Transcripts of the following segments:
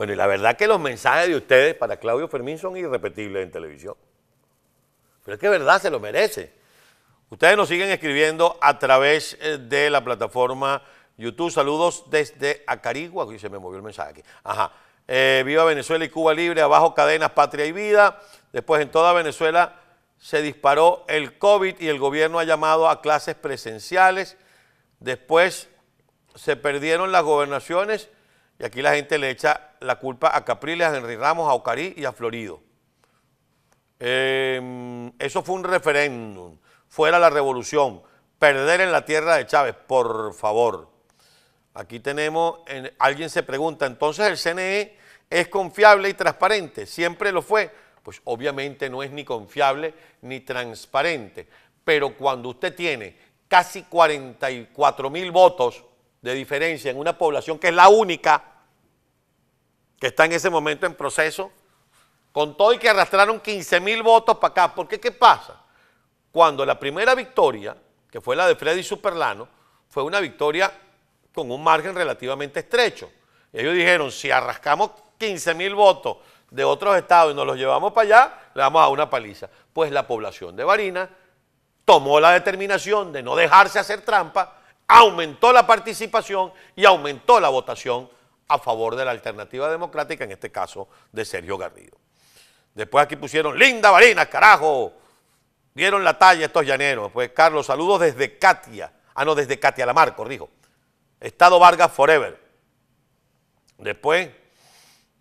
Bueno, y la verdad que los mensajes de ustedes para Claudio Fermín son irrepetibles en televisión. Pero es que verdad se lo merece. Ustedes nos siguen escribiendo a través eh, de la plataforma YouTube. Saludos desde Acarigua. Uy, se me movió el mensaje aquí. Ajá. Eh, viva Venezuela y Cuba libre, abajo cadenas, patria y vida. Después en toda Venezuela se disparó el COVID y el gobierno ha llamado a clases presenciales. Después se perdieron las gobernaciones y aquí la gente le echa la culpa a Capriles, a Henry Ramos, a Ocarí y a Florido. Em, eso fue un referéndum, fuera la revolución, perder en la tierra de Chávez, por favor. Aquí tenemos, alguien se pregunta, entonces el CNE es confiable y transparente, siempre lo fue. Pues obviamente no es ni confiable ni transparente, pero cuando usted tiene casi 44 mil votos de diferencia en una población que es la única, que está en ese momento en proceso, con todo y que arrastraron 15 mil votos para acá. ¿Por ¿qué ¿Qué pasa? Cuando la primera victoria, que fue la de Freddy Superlano, fue una victoria con un margen relativamente estrecho. ellos dijeron, si arrascamos 15 mil votos de otros estados y nos los llevamos para allá, le vamos a una paliza. Pues la población de Barinas tomó la determinación de no dejarse hacer trampa, aumentó la participación y aumentó la votación a favor de la alternativa democrática, en este caso de Sergio Garrido. Después aquí pusieron, linda varina, carajo, dieron la talla estos llaneros. Pues Carlos, saludos desde Katia, ah no, desde Katia Lamar, dijo, Estado Vargas Forever. Después,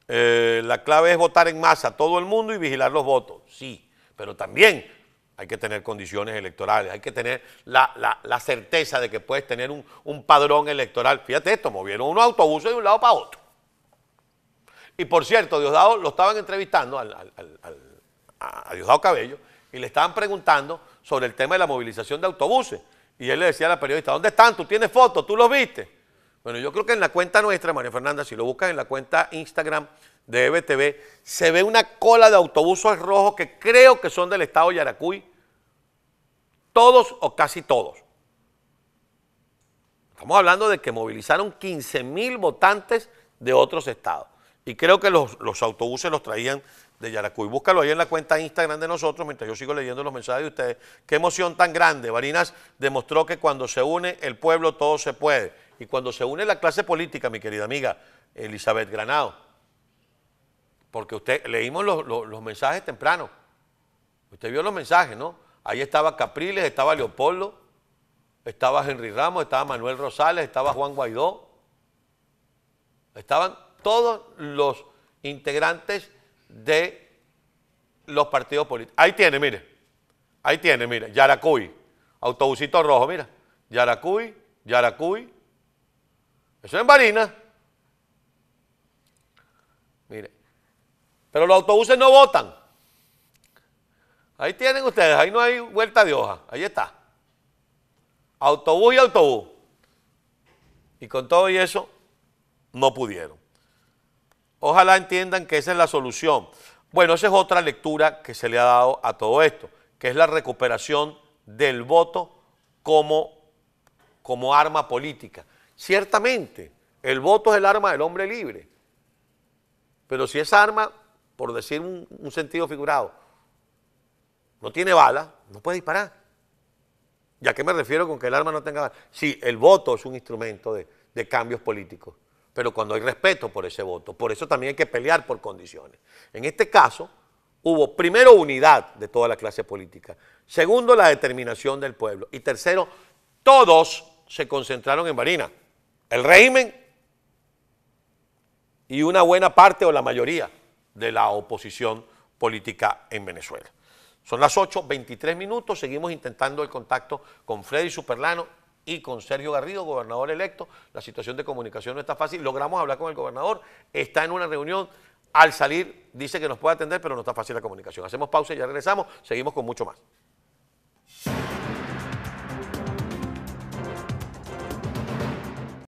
eh, la clave es votar en masa todo el mundo y vigilar los votos, sí, pero también hay que tener condiciones electorales, hay que tener la, certeza de que puedes tener un, padrón electoral. Fíjate esto, movieron unos autobuses de un lado para otro. Y por cierto, Diosdado lo estaban entrevistando a Diosdado Cabello y le estaban preguntando sobre el tema de la movilización de autobuses. Y él le decía a la periodista, ¿dónde están? ¿Tú tienes fotos? ¿Tú los viste? Bueno, yo creo que en la cuenta nuestra, María Fernanda, si lo buscas en la cuenta Instagram de EBTV, se ve una cola de autobuses rojos que creo que son del estado de Yaracuy, todos o casi todos. Estamos hablando de que movilizaron 15 mil votantes de otros estados. Y creo que los, autobuses los traían de Yaracuy. Búscalo ahí en la cuenta Instagram de nosotros, mientras yo sigo leyendo los mensajes de ustedes. Qué emoción tan grande. Barinas demostró que cuando se une el pueblo todo se puede. Y cuando se une la clase política, mi querida amiga Elizabeth Granado, porque usted leímos los mensajes temprano. Usted vio los mensajes, ¿no? Ahí estaba Capriles, estaba Leopoldo, estaba Henry Ramos, estaba Manuel Rosales, estaba Juan Guaidó. Estaban todos los integrantes de los partidos políticos. Ahí tiene, mire. Ahí tiene, mire. Yaracuy. Autobusito rojo, mira. Yaracuy, Yaracuy. Eso es en Barinas. Mire. Pero los autobuses no votan. Ahí tienen ustedes, ahí no hay vuelta de hoja, ahí está. Autobús y autobús. Y con todo y eso, no pudieron. Ojalá entiendan que esa es la solución. Bueno, esa es otra lectura que se le ha dado a todo esto, que es la recuperación del voto como, como arma política. Ciertamente, el voto es el arma del hombre libre, pero si esa arma, por decir un sentido figurado, no tiene bala, no puede disparar. ¿Y a qué me refiero con que el arma no tenga bala? Sí, el voto es un instrumento de, de cambios políticos, pero cuando hay respeto por ese voto, por eso también hay que pelear por condiciones. En este caso, hubo primero unidad de toda la clase política, segundo la determinación del pueblo y tercero, todos se concentraron en Marina, el régimen y una buena parte o la mayoría de la oposición política en Venezuela. Son las 23 minutos, seguimos intentando el contacto con Freddy Superlano y con Sergio Garrido, gobernador electo. La situación de comunicación no está fácil. Logramos hablar con el gobernador, está en una reunión. Al salir dice que nos puede atender, pero no está fácil la comunicación. Hacemos pausa y ya regresamos. Seguimos con mucho más.